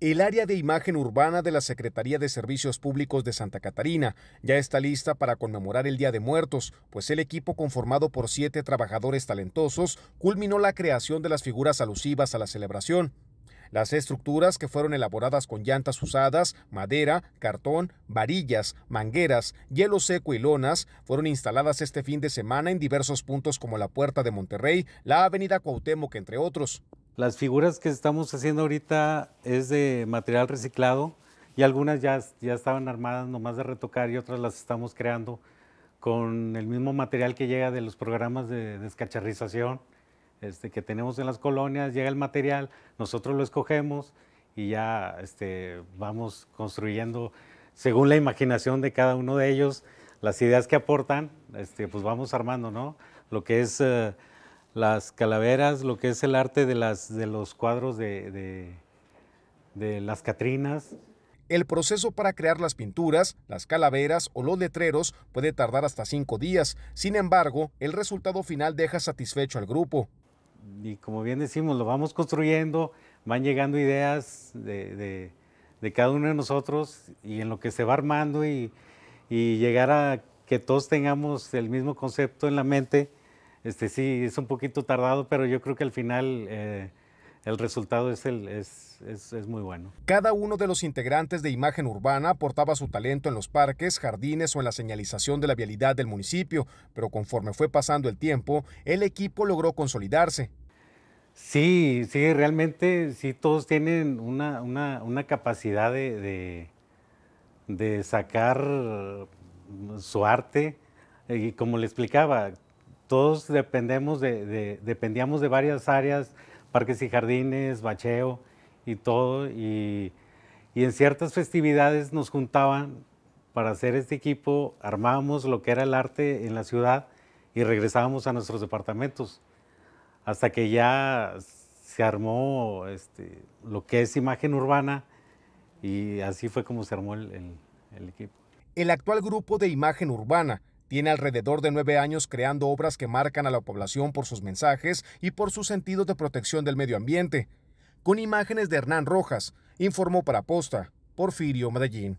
El área de imagen urbana de la Secretaría de Servicios Públicos de Santa Catarina ya está lista para conmemorar el Día de Muertos, pues el equipo conformado por siete trabajadores talentosos culminó la creación de las figuras alusivas a la celebración. Las estructuras que fueron elaboradas con llantas usadas, madera, cartón, varillas, mangueras, hielo seco y lonas fueron instaladas este fin de semana en diversos puntos como la Puerta de Monterrey, la Avenida Cuauhtémoc, entre otros. Las figuras que estamos haciendo ahorita es de material reciclado y algunas ya, ya estaban armadas nomás de retocar y otras las estamos creando con el mismo material que llega de los programas de descacharrización este, que tenemos en las colonias, llega el material, nosotros lo escogemos y ya este, vamos construyendo según la imaginación de cada uno de ellos, las ideas que aportan, este, pues vamos armando, ¿no? Lo que es... Eh, las calaveras, lo que es el arte de, las, de los cuadros de, las Catrinas. El proceso para crear las pinturas, las calaveras o los letreros puede tardar hasta cinco días. Sin embargo, el resultado final deja satisfecho al grupo. Y como bien decimos, lo vamos construyendo, van llegando ideas de, cada uno de nosotros y en lo que se va armando y, y llegar a que todos tengamos el mismo concepto en la mente, este, sí, es un poquito tardado, pero yo creo que al final eh, el resultado es, el, es, es, es, muy bueno. Cada uno de los integrantes de Imagen Urbana aportaba su talento en los parques, jardines o en la señalización de la vialidad del municipio, pero conforme fue pasando el tiempo, el equipo logró consolidarse. Sí, sí, realmente sí, todos tienen una, una, una capacidad de, de, de sacar su arte. Y como le explicaba, todos dependíamos de varias áreas, parques y jardines, bacheo y todo, y, en ciertas festividades nos juntaban para hacer este equipo, armábamos lo que era el arte en la ciudad y regresábamos a nuestros departamentos, hasta que ya se armó este, lo que es imagen urbana y así fue como se armó el, el equipo. El actual grupo de imagen urbana tiene alrededor de nueve años creando obras que marcan a la población por sus mensajes y por sus sentidos de protección del medio ambiente. Con imágenes de Hernán Rojas, informó para Posta, Porfirio Medellín.